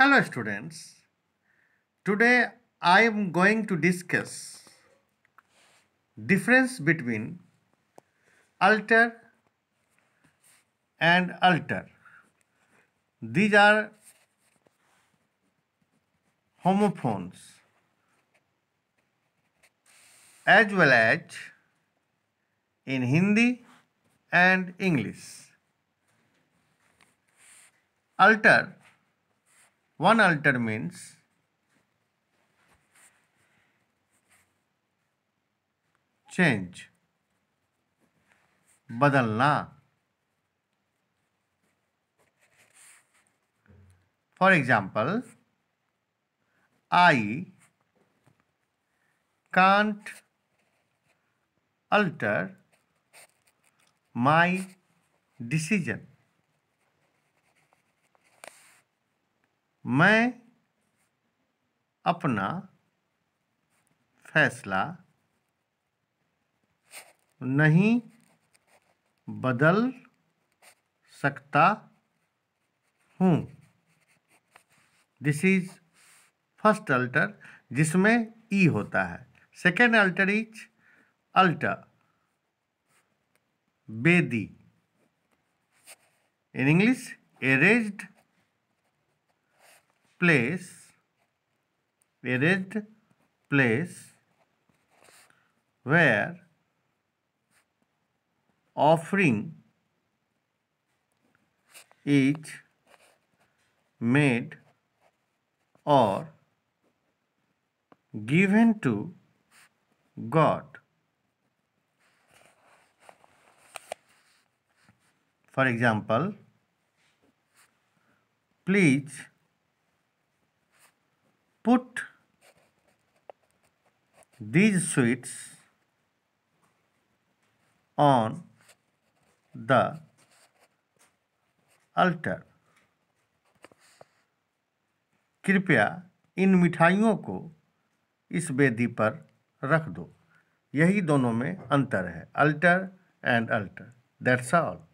Hello students, today I am going to discuss difference between alter and alter. These are homophones as well as in Hindi and English. Alter one alter means change, बदलना For example, I can't alter my decision. मैं अपना फैसला नहीं बदल सकता हूँ this is first alter जिसमें ई e होता है सेकेंड अल्टर इज अल्टर बेदी in English erased place red place where offering is made or given to God. For example, please put these sweets on the altar कृपया इन मिठाइयों को इस वेदी पर रख दो यही दोनों में अंतर है altar and altar that's all